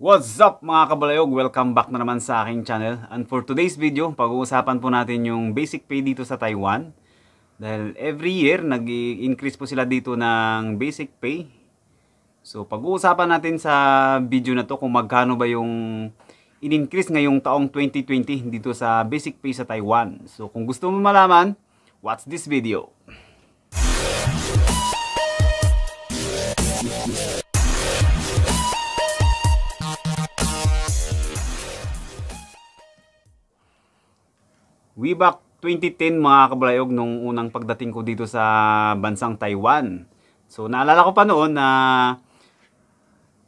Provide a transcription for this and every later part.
What's up mga kabalayog? Welcome back na naman sa aking channel. And for today's video, pag-uusapan po natin yung basic pay dito sa Taiwan. Dahil every year, nag-increase po sila dito ng basic pay. So pag-uusapan natin sa video na to kung magkano ba yung in-increase ngayong taong 2020 dito sa basic pay sa Taiwan. So kung gusto mo malaman, watch this video. way back 2010 mga kabalayog nung unang pagdating ko dito sa bansang Taiwan. So naalala ko pa noon na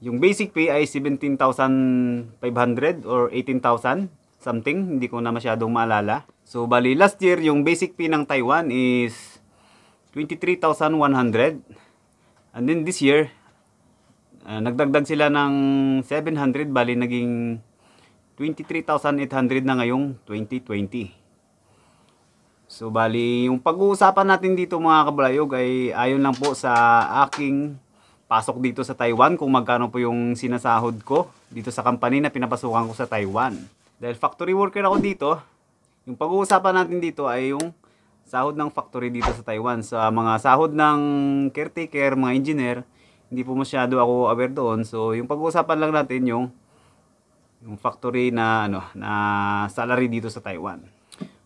yung basic pay ay 17,500 or 18,000 something. Hindi ko na masyadong maalala. So bali last year yung basic pay ng Taiwan is 23,100. And then this year uh, nagdagdag sila ng 700 bali naging 23,800 na ngayong 2020. So bali, yung pag-uusapan natin dito mga kabalayog ay ayon lang po sa aking pasok dito sa Taiwan kung magkano po yung sinasahod ko dito sa company na pinapasukan ko sa Taiwan. Dahil factory worker ako dito, yung pag-uusapan natin dito ay yung sahod ng factory dito sa Taiwan. Sa mga sahod ng caretaker, mga engineer, hindi po masyado ako aware doon. So yung pag-uusapan lang natin yung yung factory na ano na salary dito sa Taiwan.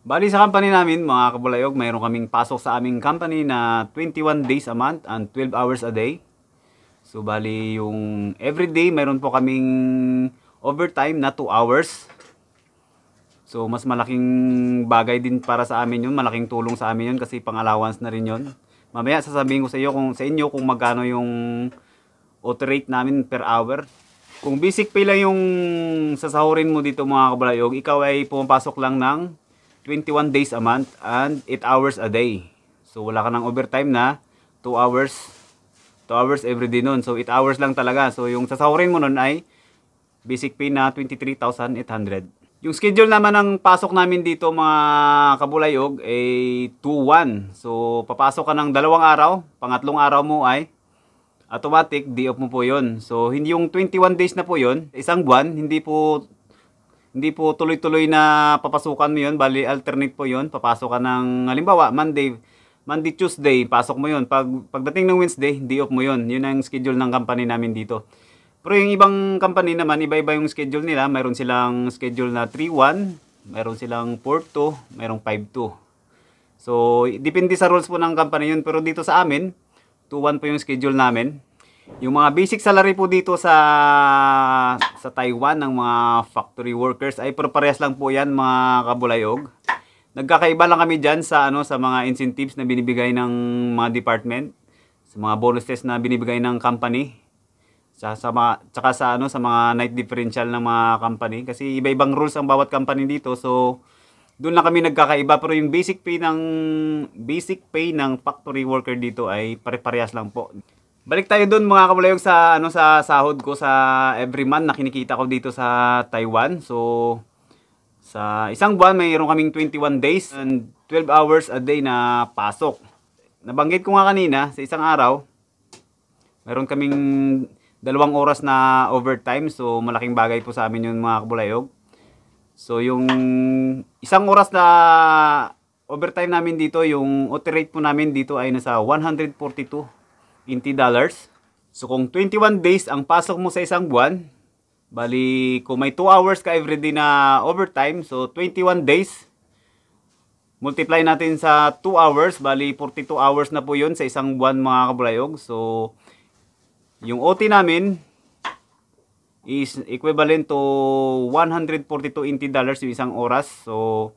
Bali sa company namin, mga kabulayog, mayroon kaming pasok sa aming company na 21 days a month and 12 hours a day. So bali yung everyday, mayroon po kaming overtime na 2 hours. So mas malaking bagay din para sa amin yun, malaking tulong sa amin yun kasi pang allowance na rin yun. Mamaya sasabihin ko sa iyo kung sa inyo kung magkano yung auto rate namin per hour. Kung basic pay lang yung sasahurin mo dito mga kabalayog, ikaw ay pumapasok lang ng 21 days a month and 8 hours a day. So wala ka ng overtime na 2 hours 2 hours every day noon. So 8 hours lang talaga. So yung sasahurin mo noon ay basic pay na 23,800. Yung schedule naman ng pasok namin dito mga kabulayog ay 2-1. So papasok ka ng dalawang araw, pangatlong araw mo ay automatic day off mo po yon. So hindi yung 21 days na po yon, isang buwan, hindi po hindi po tuloy-tuloy na papasukan mo yun. Bali, alternate po yun. Papasok ka ng, halimbawa, Monday, Monday, Tuesday, pasok mo yun. Pag, pagdating ng Wednesday, day off mo yun. Yun ang schedule ng company namin dito. Pero yung ibang company naman, iba-iba yung schedule nila. Mayroon silang schedule na 3-1, mayroon silang 4-2, mayroon 5-2. So, depende sa rules po ng company yun. Pero dito sa amin, 2-1 po yung schedule namin. Yung mga basic salary po dito sa sa Taiwan ng mga factory workers ay parehas lang po 'yan mga kabulayog. Nagkakaiba lang kami diyan sa ano sa mga incentives na binibigay ng mga department, sa mga bonuses na binibigay ng company. Sa, sa mga, tsaka sa ano sa mga night differential ng mga company kasi iba-ibang rules ang bawat company dito so doon lang kami nagkakaiba pero yung basic pay ng basic pay ng factory worker dito ay pare-parehas lang po Balik tayo dun mga kabulayog sa ano sa sahod ko sa every month na kinikita ko dito sa Taiwan. So sa isang buwan mayroon kaming 21 days and 12 hours a day na pasok. Nabanggit ko nga kanina sa isang araw mayroon kaming dalawang oras na overtime. So malaking bagay po sa amin yun mga kabulayog. So yung isang oras na overtime namin dito, yung auto rate po namin dito ay nasa 142 20 dollars. So kung 21 days ang pasok mo sa isang buwan, bali kung may 2 hours ka everyday na overtime, so 21 days, multiply natin sa 2 hours, bali 42 hours na po yun sa isang buwan mga kabulayog. So, yung OT namin is equivalent to 142 Inti dollars yung isang oras. So,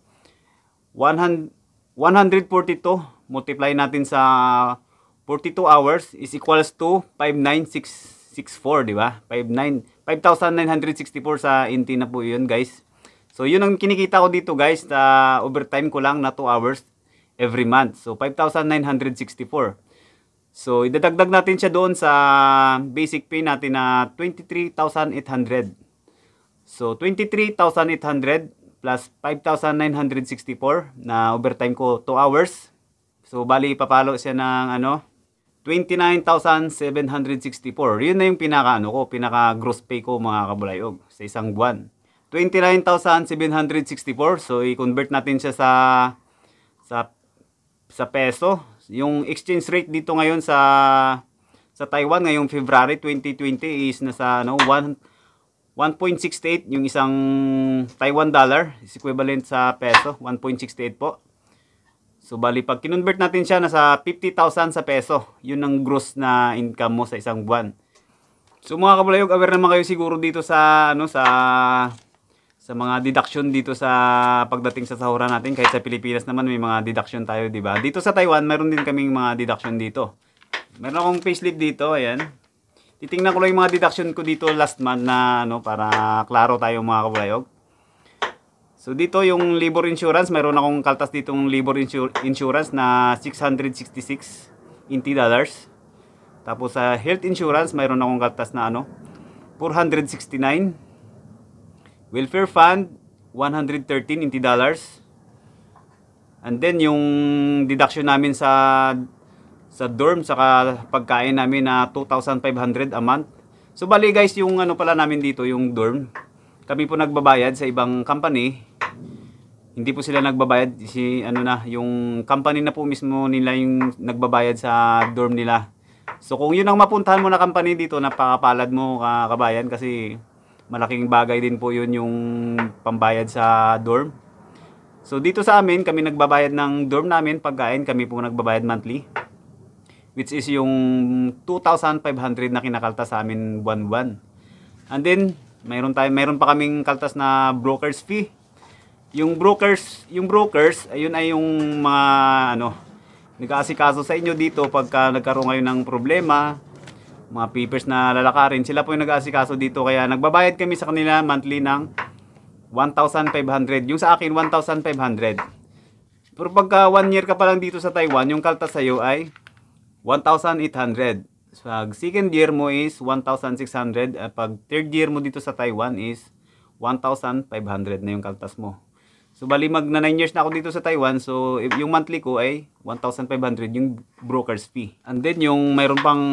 100, 142 multiply natin sa 42 hours is equals to 59664, di ba? 5,964 sa inti na po yun, guys. So, yun ang kinikita ko dito, guys. Uh, overtime ko lang na 2 hours every month. So, 5,964. So, idadagdag natin siya doon sa basic pay natin na 23,800. So, 23,800 plus 5,964 na overtime ko 2 hours. So, bali, ipapalo siya ng ano, 29,764. Yun na yung pinaka ano ko, pinaka gross pay ko mga kabulayog sa isang buwan. 29,764. So i-convert natin siya sa sa sa peso. Yung exchange rate dito ngayon sa sa Taiwan ngayong February 2020 is nasa ano 1 1.68 yung isang Taiwan dollar is equivalent sa peso 1.68 po So, bali, pag kinonvert natin siya, nasa 50,000 sa peso. Yun ang gross na income mo sa isang buwan. So, mga kabulayog, aware naman kayo siguro dito sa, ano, sa, sa mga deduction dito sa pagdating sa sahuran natin. Kahit sa Pilipinas naman, may mga deduction tayo, di ba? Dito sa Taiwan, meron din kaming mga deduction dito. Meron akong payslip dito, ayan. Titingnan ko lang yung mga deduction ko dito last month na, ano, para klaro tayo mga kabulayog. So dito yung labor insurance, mayroon akong kaltas ditong labor insur insurance na 666 NT dollars. Tapos sa uh, health insurance, mayroon akong kaltas na ano, 469. Welfare fund, 113 NT dollars. And then yung deduction namin sa sa dorm saka pagkain namin na 2,500 a month. So bali guys, yung ano pala namin dito, yung dorm, kami po nagbabayad sa ibang company hindi po sila nagbabayad si ano na yung company na po mismo nila yung nagbabayad sa dorm nila so kung yun ang mapuntahan mo na company dito napakapalad mo kabayan kasi malaking bagay din po yun yung pambayad sa dorm so dito sa amin kami nagbabayad ng dorm namin pagkain kami po nagbabayad monthly which is yung 2,500 na kinakalta sa amin buwan-buwan and then mayroon tayo mayroon pa kaming kaltas na broker's fee yung brokers, yung brokers, ayun ay yung mga ano, nag-aasikaso sa inyo dito pagka nagkaroon kayo ng problema, mga papers na lalakarin, sila po yung nag-aasikaso dito kaya nagbabayad kami sa kanila monthly ng 1,500. Yung sa akin 1,500. Pero pagka 1 year ka pa lang dito sa Taiwan, yung kalta sa iyo ay 1,800. So, pag second year mo is 1,600. Pag third year mo dito sa Taiwan is 1,500 na yung kaltas mo. So, bali mag na 9 years na ako dito sa Taiwan. So, yung monthly ko ay 1,500 yung broker's fee. And then, yung mayroon pang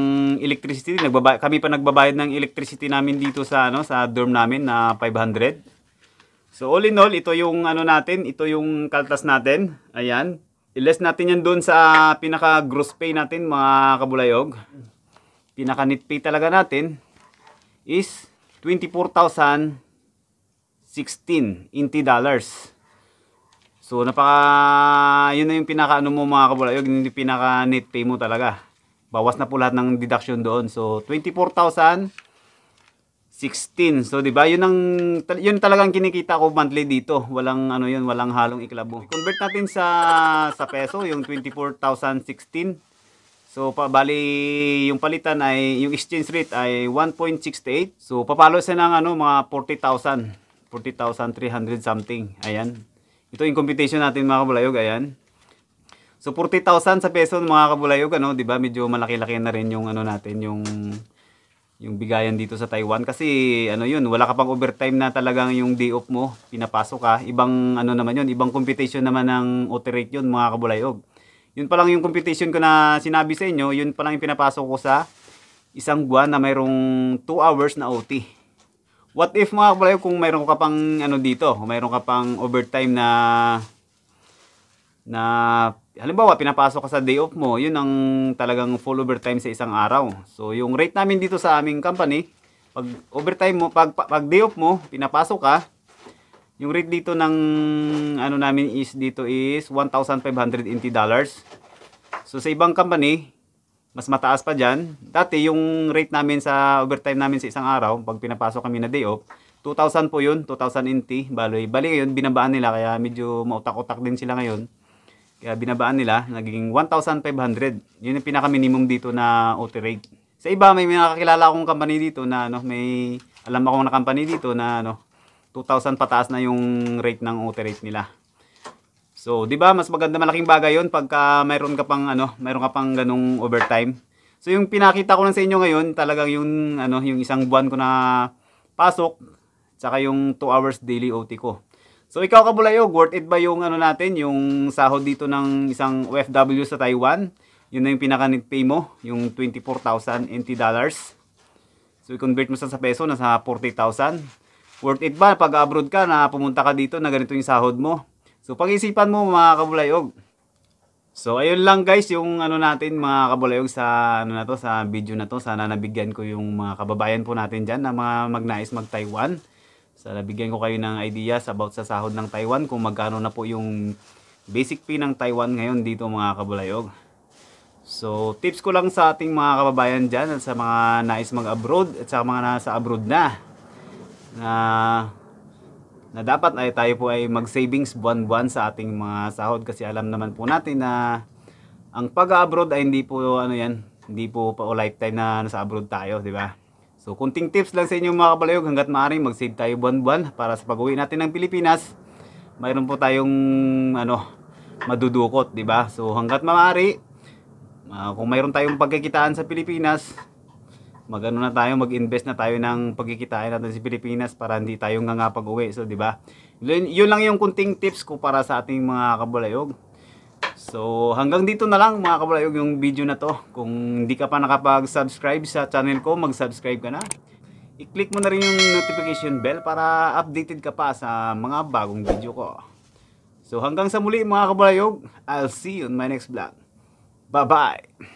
electricity. Nagbabay kami pa nagbabayad ng electricity namin dito sa, ano, sa dorm namin na 500. So, all in all, ito yung ano natin. Ito yung kaltas natin. Ayan. I-less natin yan doon sa pinaka gross pay natin, mga kabulayog. Pinaka net pay talaga natin is 24,000 16 inti dollars. So, napaka, yun na yung pinaka, ano mo mga kabulayog, yung pinaka net pay mo talaga. Bawas na po lahat ng deduction doon. So, 24,000, 16. So, di ba? Yun ang, yun talagang kinikita ko monthly dito. Walang, ano yun, walang halong iklabo. Convert natin sa, sa peso, yung 24,016. So, pabali yung palitan ay, yung exchange rate ay 1.68. So, papalo sa ng ano, mga 40,000. 40,300 something. Ayan. Ito yung competition natin mga kabulayog, ayan. So 40,000 sa peso mga kabulayog, ano, 'di ba? Medyo malaki-laki na rin yung ano natin, yung yung bigayan dito sa Taiwan kasi ano yun, wala ka pang overtime na talagang yung day off mo, pinapasok ka. Ibang ano naman yun, ibang competition naman ng OT rate yun mga kabulayog. Yun pa lang yung competition ko na sinabi sa inyo, yun pa lang yung pinapasok ko sa isang buwan na mayroong 2 hours na OT. What if mga kabalayo kung mayroon ka pang ano dito, kung mayroon ka pang overtime na na halimbawa pinapasok ka sa day off mo, yun ang talagang full overtime sa isang araw. So yung rate namin dito sa aming company, pag overtime mo, pag, pag day off mo, pinapasok ka, yung rate dito ng ano namin is dito is 1,500 NT dollars. So sa ibang company, mas mataas pa dyan. Dati, yung rate namin sa overtime namin sa isang araw, pag pinapasok kami na day off, 2,000 po yun, 2,000 NT, baloy. Bali ngayon, binabaan nila, kaya medyo mautak-utak din sila ngayon. Kaya binabaan nila, naging 1,500. Yun yung pinaka-minimum dito na OT rate. Sa iba, may, may kakilala akong company dito na ano, may alam akong na company dito na ano, 2,000 pataas na yung rate ng OT rate nila. So, 'di ba, mas maganda malaking bagay 'yon pagka mayroon ka pang ano, mayroon ka pang ganung overtime. So, yung pinakita ko lang sa inyo ngayon, talagang yung ano, yung isang buwan ko na pasok, tsaka yung 2 hours daily OT ko. So, ikaw ka bulayo, worth it ba yung ano natin, yung sahod dito ng isang OFW sa Taiwan? Yun na yung pinaka net pay mo, yung 24,000 NT dollars. So, i-convert mo sa sa peso, nasa 40,000. Worth it ba pag abroad ka na pumunta ka dito na ganito yung sahod mo? So pag-isipan mo mga kabulayog. So ayun lang guys yung ano natin mga kabulayog sa ano na to sa video na to. Sana nabigyan ko yung mga kababayan po natin diyan na mga magnais mag-Taiwan. So nabigyan ko kayo ng ideas about sa sahod ng Taiwan kung magkano na po yung basic fee ng Taiwan ngayon dito mga kabulayog. So tips ko lang sa ating mga kababayan diyan at sa mga nais mag-abroad at sa mga nasa abroad na na uh, na dapat ay tayo po ay mag-savings buwan-buwan sa ating mga sahod kasi alam naman po natin na ang pag-abroad ay hindi po ano yan, hindi po pa lifetime na nasa abroad tayo, di ba? So, kunting tips lang sa inyo mga kabalayog hanggat maaari mag-save tayo buwan-buwan para sa pag-uwi natin ng Pilipinas. Mayroon po tayong ano, madudukot, 'di ba? So, hanggat maaari, uh, kung mayroon tayong pagkikitaan sa Pilipinas, magano na tayo, mag-invest na tayo ng pagkikitain natin sa Pilipinas para hindi tayo nga nga pag-uwi. So, di ba? Yun, lang yung kunting tips ko para sa ating mga kabalayog. So, hanggang dito na lang mga kabalayog yung video na to. Kung hindi ka pa nakapag-subscribe sa channel ko, mag-subscribe ka na. I-click mo na rin yung notification bell para updated ka pa sa mga bagong video ko. So, hanggang sa muli mga kabalayog, I'll see you on my next vlog. Bye-bye!